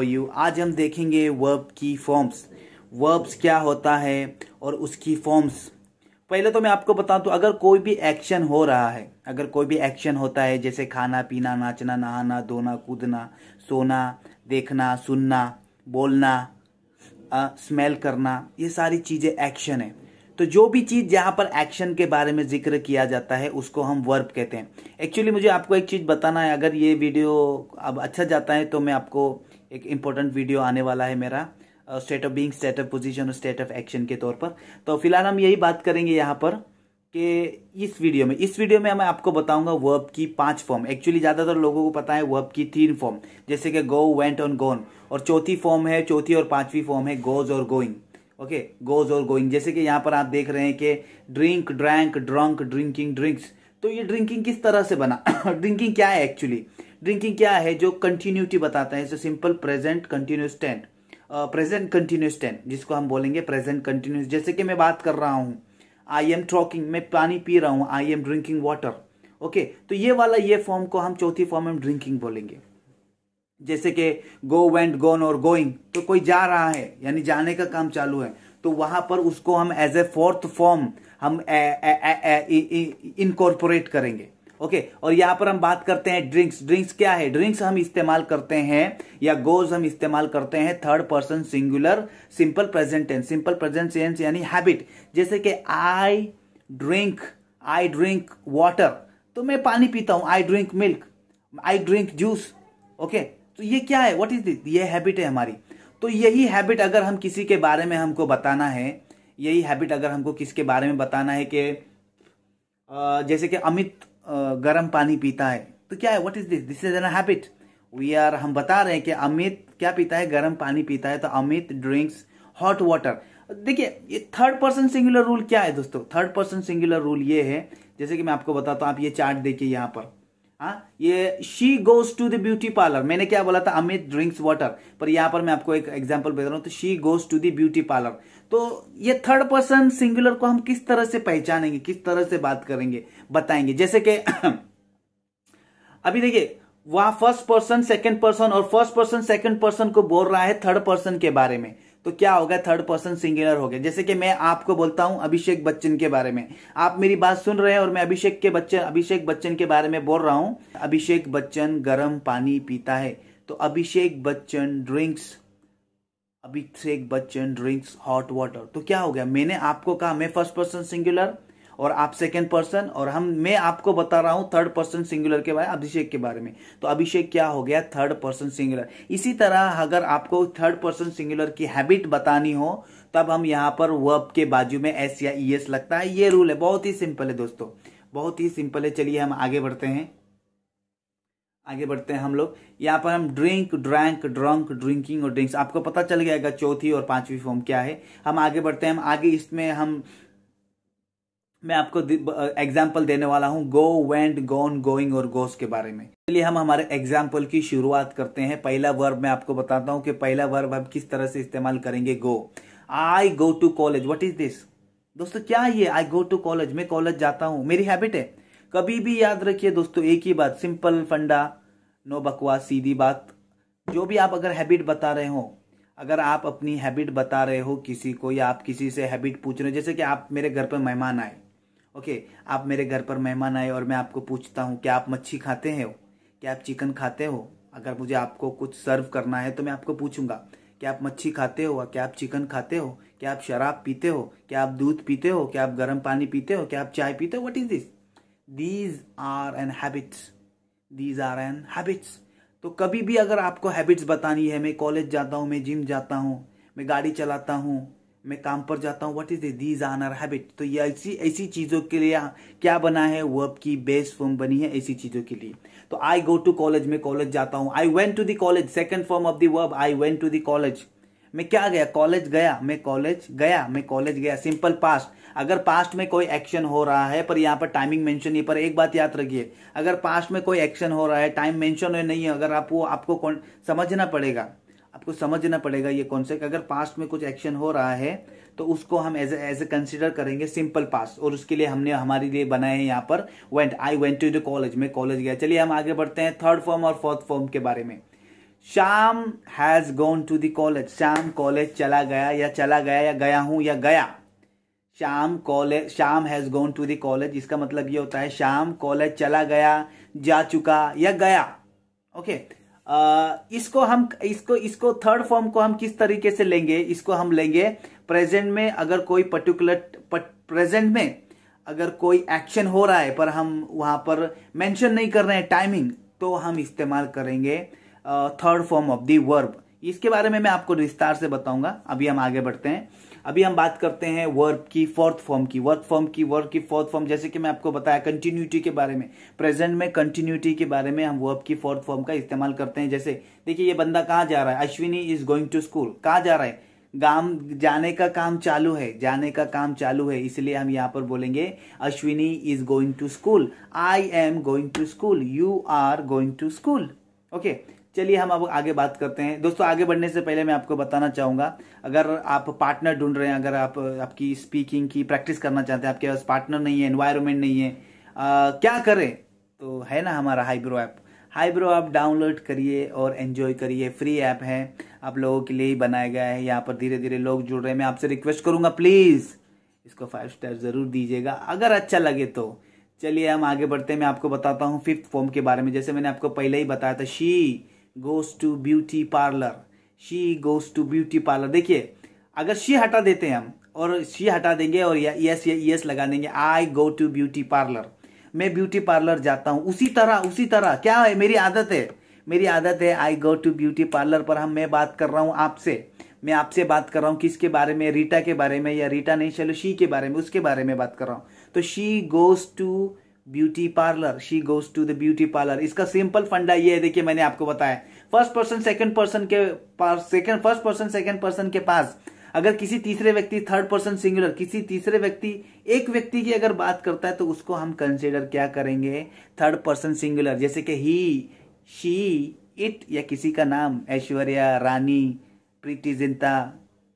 For you आज हम देखेंगे वर्ब की फॉर्म्स वर्ब्स क्या होता है और उसकी फॉर्म्स पहले तो मैं आपको बताऊं तो अगर कोई भी एक्शन हो रहा है अगर कोई भी एक्शन होता है जैसे खाना पीना नाचना नहाना धोना कूदना सोना देखना सुनना बोलना आ, स्मेल करना ये सारी चीज़ें एक्शन है तो जो भी चीज़ जहां पर एक्शन के बारे में जिक्र किया जाता है उसको हम वर्ब कहते हैं एक्चुअली मुझे आपको एक चीज़ बताना है अगर ये वीडियो अब अच्छा जाता है तो मैं आपको एक इम्पोर्टेंट वीडियो आने वाला है मेरा state of being state of position और स्टेट ऑफ एक्शन के तौर पर तो फिलहाल हम यही बात करेंगे यहाँ पर कि इस वीडियो में इस वीडियो में मैं आपको बताऊंगा वर्ब की पांच फॉर्म एक्चुअली ज़्यादातर लोगों को पता है वर्ब की तीन फॉर्म जैसे कि गो वेंट और गोन और चौथी फॉर्म है चौथी और पांचवी फॉर्म है गोज और गोइंग ओके गोज और गोइंग जैसे कि यहाँ पर आप देख रहे हैं कि drink drank drunk drinking drinks तो ये ड्रिंकिंग किस तरह से बना ड्रिंकिंग क्या है एक्चुअली ड्रिंकिंग क्या है जो कंटिन्यूटी बताता है simple present continuous tense present continuous tense जिसको हम बोलेंगे प्रेजेंट कंटिन्यूस जैसे कि मैं बात कर रहा हूँ आई एम ट्रॉकिंग मैं पानी पी रहा हूँ I am drinking water okay तो ये वाला ये फॉर्म को हम चौथी फॉर्म में ड्रिंकिंग बोलेंगे जैसे कि गो वेंट गोन और गोइंग तो कोई जा रहा है यानी जाने का काम चालू है तो वहां पर उसको हम एज ए फोर्थ फॉर्म हम इनकॉर्पोरेट करेंगे ओके और यहां पर हम बात करते हैं ड्रिंक्स ड्रिंक्स क्या है ड्रिंक्स हम इस्तेमाल करते हैं या गोज हम इस्तेमाल करते हैं third person singular simple present tense simple present tense यानी हैबिट जैसे कि I drink I drink water तो मैं पानी पीता हूं I drink milk I drink juice okay तो ये क्या है वट इज दिस ये हैबिट है हमारी तो यही हैबिट अगर हम किसी के बारे में हमको बताना है यही हैबिट अगर हमको किसके बारे में बताना है कि जैसे कि अमित गर्म पानी पीता है तो क्या है what is this this is an habit we are हम बता रहे हैं कि अमित क्या पीता है गर्म पानी पीता है तो अमित ड्रिंक्स हॉट वाटर देखिए ये थर्ड पर्सन सिंगुलर रूल क्या है दोस्तों थर्ड पर्सन सिंगुलर रूल ये है जैसे कि मैं आपको बताता हूँ आप ये चार्ट देखिए यहाँ पर हाँ ये she goes to the beauty parlour मैंने क्या बोला था अमित ड्रिंक्स वाटर पर यहां पर मैं आपको एक एग्जाम्पल बता रहा हूं तो she goes to the beauty parlour तो ये थर्ड पर्सन सिंगुलर को हम किस तरह से पहचानेंगे किस तरह से बात करेंगे बताएंगे जैसे कि अभी देखिए वहां फर्स्ट पर्सन सेकंड पर्सन और फर्स्ट पर्सन सेकंड पर्सन को बोल रहा है थर्ड पर्सन के बारे में तो क्या होगा थर्ड पर्सन सिंगुलर हो गया जैसे कि मैं आपको बोलता हूं अभिषेक बच्चन के बारे में आप मेरी बात सुन रहे हैं और मैं अभिषेक के बच्चन अभिषेक बच्चन के बारे में बोल रहा हूं अभिषेक बच्चन गर्म पानी पीता है तो Abhishek Bachchan drinks Abhishek Bachchan drinks hot water तो क्या हो गया मैंने आपको कहा मैं फर्स्ट पर्सन सिंगुलर और आप सेकेंड पर्सन और हम मैं आपको बता रहा हूं थर्ड पर्सन सिंगुलर के बारे में अभिषेक के बारे में तो अभिषेक क्या हो गया थर्ड पर्सन सिंगुलर इसी तरह अगर आपको थर्ड पर्सन सिंगुलर की हैबिट बतानी हो तब हम यहाँ पर वर्ब के बाजू में एस या ई e एस लगता है ये रूल है बहुत ही सिंपल है दोस्तों बहुत ही सिंपल है चलिए हम आगे बढ़ते हैं आगे बढ़ते हैं हम लोग यहाँ पर हम ड्रिंक ड्रैंक ड्रंक ड्रिंकिंग और ड्रिंक्स आपको पता चल गया चौथी और पांचवी फॉर्म क्या है हम आगे बढ़ते हैं हम आगे इसमें हम मैं आपको एग्जाम्पल देने वाला हूँ गो वेंट गोन गोइंग और गोस के बारे में चलिए हम हमारे एग्जाम्पल की शुरुआत करते हैं पहला वर्ब मैं आपको बताता हूँ कि पहला वर्ब हम किस तरह से इस्तेमाल करेंगे go I go to college what is this दोस्तों क्या है ये आई गो टू कॉलेज मैं कॉलेज जाता हूँ मेरी हैबिट है कभी भी याद रखिए दोस्तों एक ही बात सिंपल फंडा नो बकवास सीधी बात जो भी आप अगर हैबिट बता रहे हो अगर आप अपनी हैबिट बता रहे हो किसी को या आप किसी से हैबिट पूछ रहे हो जैसे कि आप मेरे घर पर मेहमान आए ओके आप मेरे घर पर मेहमान आए और मैं आपको पूछता हूँ क्या आप मच्छी खाते हो क्या आप चिकन खाते हो अगर मुझे आपको कुछ सर्व करना है तो मैं आपको पूछूंगा क्या आप मच्छी खाते हो क्या आप चिकन खाते हो क्या आप शराब पीते हो क्या आप दूध पीते हो क्या आप गर्म पानी पीते हो क्या आप चाय पीते हो what is this these are an habits these are an habits तो कभी भी अगर आपको हैबिट्स बतानी है मैं कॉलेज जाता हूँ मैं जिम जाता हूँ मैं गाड़ी चलाता हूँ मैं काम पर जाता हूँ व्हाट इज दीज आनर हैबिट तो ये ऐसी ऐसी चीज़ों के लिए क्या बना है वर्ब की बेस्ट फॉर्म बनी है ऐसी चीज़ों के लिए तो आई गो टू कॉलेज मैं कॉलेज जाता हूँ I went to the college second form of the verb I went to the college मैं क्या गया कॉलेज गया मैं कॉलेज गया मैं कॉलेज गया सिंपल पास्ट अगर पास्ट में कोई एक्शन हो रहा है पर यहाँ पर टाइमिंग मेंशन नहीं पर एक बात याद रखिए अगर पास्ट में कोई एक्शन हो रहा है टाइम मेंशन है नहीं है अगर आप वो आपको समझना पड़ेगा आपको समझना पड़ेगा ये कॉन्सेप्ट अगर पास्ट में कुछ एक्शन हो रहा है तो उसको हम एज एज ए कंसिडर करेंगे सिंपल पास्ट और उसके लिए हमने हमारे लिए बनाए हैं यहाँ पर went I went to the college में कॉलेज गया चलिए हम आगे बढ़ते हैं थर्ड फॉर्म और फोर्थ फॉर्म के बारे में शाम हैज गोन टू दॉलेज कॉलेज शाम कॉलेज चला गया या चला गया या गया हूं या गया Sham college Sham has gone to दॉलेज कॉलेज इसका मतलब ये होता है शाम कॉलेज चला गया जा चुका या गया ओके okay. इसको हम इसको इसको थर्ड फॉर्म को हम किस तरीके से लेंगे इसको हम लेंगे प्रेजेंट में अगर कोई पर्टिकुलर प्रेजेंट में अगर कोई एक्शन हो रहा है पर हम वहां पर मेंशन नहीं कर रहे हैं टाइमिंग तो हम इस्तेमाल करेंगे third form of the verb इसके बारे में मैं आपको विस्तार से बताऊंगा अभी हम आगे बढ़ते हैं अभी हम बात करते हैं वर्ब की फोर्थ फॉर्म की वर्क फॉर्म की वर्क की फोर्थ फॉर्म जैसे कि मैं आपको बताया कंटिन्यूटी के बारे में प्रेजेंट में कंटिन्यूटी के बारे में हम वर्ब की फोर्थ फॉर्म का इस्तेमाल करते हैं जैसे देखिए ये बंदा कहाँ जा रहा है Ashwini is going to school कहाँ जा रहा है गाम जाने का काम चालू है जाने का काम चालू है इसलिए हम यहाँ पर बोलेंगे Ashwini is going to school I am going to school you are going to school okay चलिए हम अब आगे बात करते हैं दोस्तों आगे बढ़ने से पहले मैं आपको बताना चाहूंगा अगर आप पार्टनर ढूंढ रहे हैं अगर आप आपकी स्पीकिंग की प्रैक्टिस करना चाहते हैं आपके पास पार्टनर नहीं है एनवायरमेंट नहीं है आ, क्या करें तो है ना हमारा Hybro app Hybro app download करिए और एंजॉय करिए फ्री ऐप है आप लोगों के लिए ही बनाया गया है यहाँ पर धीरे धीरे लोग जुड़ रहे हैं मैं आपसे रिक्वेस्ट करूँगा प्लीज़ इसको फाइव स्टार ज़रूर दीजिएगा अगर अच्छा लगे तो चलिए हम आगे बढ़ते हैं मैं आपको बताता हूँ फिफ्थ फॉर्म के बारे में जैसे मैंने आपको पहले ही बताया था she goes to beauty parlour she goes to beauty parlour देखिए अगर शी हटा देते हैं हम और शी हटा देंगे और यस यस लगा देंगे I go to beauty parlour मैं ब्यूटी पार्लर जाता हूँ उसी तरह उसी तरह क्या है मेरी आदत है मेरी आदत है I go to beauty parlour पर हम मैं बात कर रहा हूँ आपसे मैं आपसे बात कर रहा हूँ किसके बारे में रीटा के बारे में या रीटा नहीं चलो शी के बारे में उसके बारे में बात कर रहा हूँ तो she goes to beauty parlour she goes to the beauty parlour इसका सिंपल फंडा ये है देखिए मैंने आपको बताया फर्स्ट पर्सन सेकंड पर्सन के पास second first person second person के पास अगर किसी तीसरे व्यक्ति थर्ड पर्सन सिंगुलर किसी तीसरे व्यक्ति एक व्यक्ति की अगर बात करता है तो उसको हम कंसिडर क्या करेंगे थर्ड पर्सन सिंगुलर जैसे कि ही शी इट या किसी का नाम ऐश्वर्या रानी प्रीति जिंता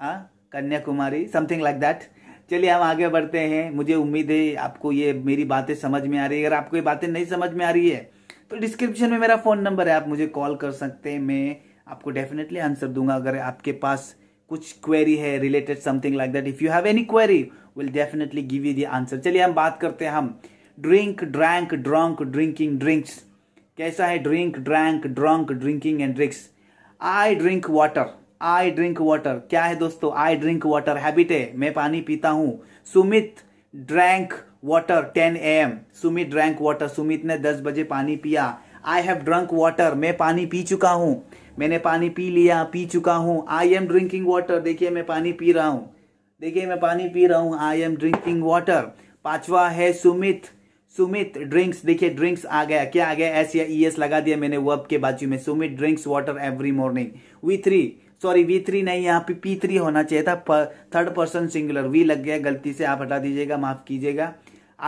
हाँ, कन्याकुमारी समथिंग लाइक दैट चलिए हम आगे बढ़ते हैं मुझे उम्मीद है आपको ये मेरी बातें समझ में आ रही है अगर आपको ये बातें नहीं समझ में आ रही है तो डिस्क्रिप्शन में मेरा फ़ोन नंबर है आप मुझे कॉल कर सकते हैं मैं आपको डेफिनेटली आंसर दूंगा अगर आपके पास कुछ क्वेरी है related something like that if you have any query will definitely give you the answer चलिए हम बात करते हैं हम drink drank drunk drinking drinks कैसा है drink drank drunk drinking and drinks I drink water I drink water क्या है दोस्तों आई ड्रिंक वाटर हैबिट है मैं पानी पीता हूं Sumit drank water ten A M Sumit drank water Sumit ने दस बजे पानी पिया आई हैव ड्रंक वाटर मैं पानी पी चुका हूं मैंने पानी पी लिया पी चुका हूं आई एम ड्रिंकिंग वाटर देखिए मैं पानी पी रहा हूं देखिए मैं पानी पी रहा हूं आई एम ड्रिंकिंग वाटर पांचवा है सुमित सुमित ड्रिंक्स देखिए ड्रिंक्स आ गया क्या आ गया एस या ई e एस लगा दिया मैंने वर्ब के बाजू में Sumit drinks water every morning V three sorry V three नहीं यहाँ पे पी थ्री होना चाहिए था थर्ड पर्सन सिंगुलर वी लग गया गलती से आप हटा दीजिएगा माफ़ कीजिएगा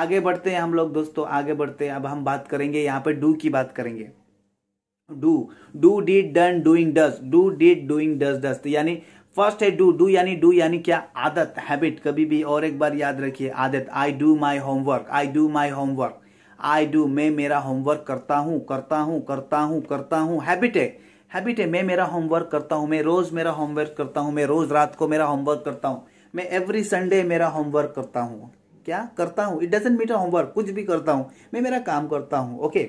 आगे बढ़ते हैं हम लोग दोस्तों आगे बढ़ते हैं अब हम बात करेंगे यहाँ पे डू की बात करेंगे do do did done doing does do did doing does does यानी फर्स्ट है डू डू यानी डू यानी क्या आदत हैबिट कभी भी और एक बार याद रखिए आदत I do my homework I do my homework I do मैं मेरा होमवर्क करता हूँ करता हूँ करता हूँ करता हूँ हैबिट है हैबिट है मैं मेरा होमवर्क करता हूँ मैं रोज मेरा होमवर्क करता हूँ मैं रोज रात को मेरा होमवर्क करता हूँ मैं एवरी संडे मेरा होमवर्क करता हूँ क्या करता हूँ इट डजेंट मीटर होमवर्क कुछ भी करता हूँ मैं मेरा काम करता हूँ ओके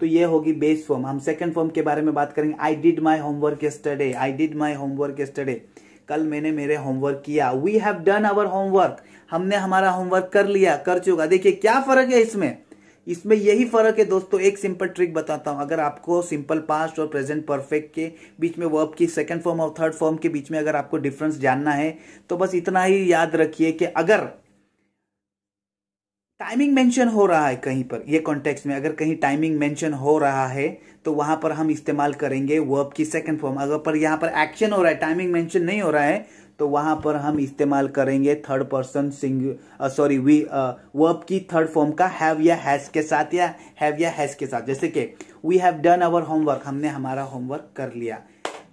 तो ये होगी बेस फॉर्म हम सेकंड फॉर्म के बारे में बात करेंगे I did my homework yesterday I did my homework yesterday कल मैंने मेरे होमवर्क किया we have done our homework हमने हमारा होमवर्क कर लिया कर चुका देखिए क्या फर्क है इसमें इसमें यही फर्क है दोस्तों एक सिंपल ट्रिक बताता हूं अगर आपको सिंपल पास्ट और प्रेजेंट परफेक्ट के बीच में वर्ब की सेकंड फॉर्म और थर्ड फॉर्म के बीच में अगर आपको डिफरेंस जानना है तो बस इतना ही याद रखिए कि अगर टाइमिंग मेंशन हो रहा है कहीं पर ये कॉन्टेक्स्ट में अगर कहीं टाइमिंग मेंशन हो रहा है तो वहां पर हम इस्तेमाल करेंगे वर्ब की सेकंड फॉर्म अगर पर यहां पर एक्शन हो रहा है टाइमिंग मेंशन नहीं हो रहा है तो वहां पर हम इस्तेमाल करेंगे third person sing sorry V verb की थर्ड फॉर्म का हैव या हैज के साथ या हैव या हैज के साथ जैसे कि we have done our homework हमने हमारा होमवर्क कर लिया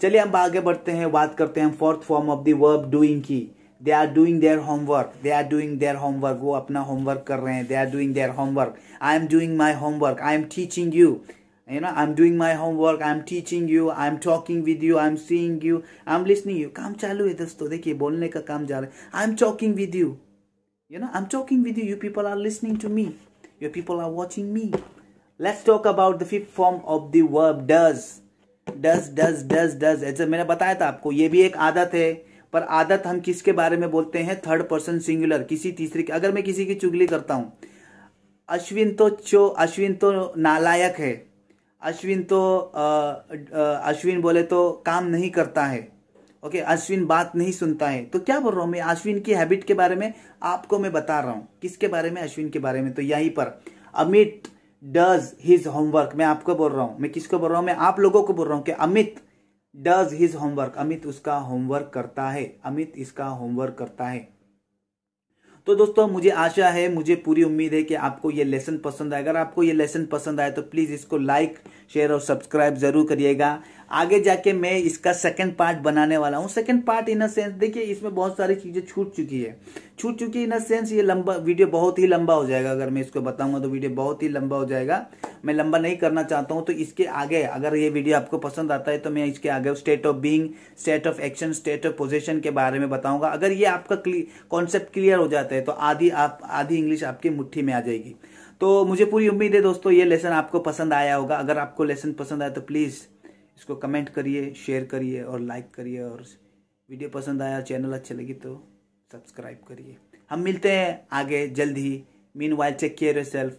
चलिए हम आगे बढ़ते हैं बात करते हैं fourth form of the verb doing की they are doing their homework they are doing their homework वो अपना होमवर्क कर रहे हैं they are doing their homework I am doing my homework I am teaching you you know i'm doing my homework i'm teaching you i'm talking with you i'm seeing you i'm listening you काम चालू है दोस्तों देखिए बोलने का काम जा रहा है I am talking with you you know I am talking with you you people are listening to me your people are watching me let's talk about the fifth form of the verb does does does does does ऐसे मैंने बताया था आपको ये भी एक आदत है पर आदत हम किसके बारे में बोलते हैं थर्ड पर्सन सिंगुलर किसी तीसरे की अगर मैं किसी की चुगली करता हूँ अश्विन तो चो अश्विन तो नालायक है अश्विन तो अश्विन बोले तो काम नहीं करता है ओके okay, अश्विन बात नहीं सुनता है तो क्या बोल रहा हूँ मैं अश्विन की हैबिट के बारे में आपको मैं बता रहा हूँ किसके बारे में अश्विन के बारे में तो यहीं पर अमित डज हिज होमवर्क मैं आपको बोल रहा हूँ मैं किसको बोल रहा हूँ मैं आप लोगों को बोल रहा हूँ कि Amit does his homework Amit उसका होमवर्क करता है अमित इसका होमवर्क करता है तो दोस्तों मुझे आशा है मुझे पूरी उम्मीद है कि आपको ये लेसन पसंद आए अगर आपको ये लेसन पसंद आए तो प्लीज़ इसको लाइक शेयर और सब्सक्राइब जरूर करिएगा आगे जाके मैं इसका सेकंड पार्ट बनाने वाला हूँ second part in a sense देखिए इसमें बहुत सारी चीज़ें छूट चुकी है छूट चुकी इन सेंस ये लंबा वीडियो बहुत ही लंबा हो जाएगा अगर मैं इसको बताऊंगा तो वीडियो बहुत ही लंबा हो जाएगा मैं लंबा नहीं करना चाहता हूँ तो इसके आगे अगर ये वीडियो आपको पसंद आता है तो मैं इसके आगे state of being state of action state of position के बारे में बताऊंगा अगर ये आपका कॉन्सेप्ट क्लियर हो जाता है तो आधी आप आधी इंग्लिश आपकी मुट्ठी में आ जाएगी तो मुझे पूरी उम्मीद है दोस्तों ये लेसन आपको पसंद आया होगा अगर आपको लेसन पसंद आया तो प्लीज़ इसको कमेंट करिए शेयर करिए और लाइक करिए और वीडियो पसंद आया चैनल अच्छी लगी तो सब्सक्राइब करिए हम मिलते हैं आगे जल्द ही meanwhile check care self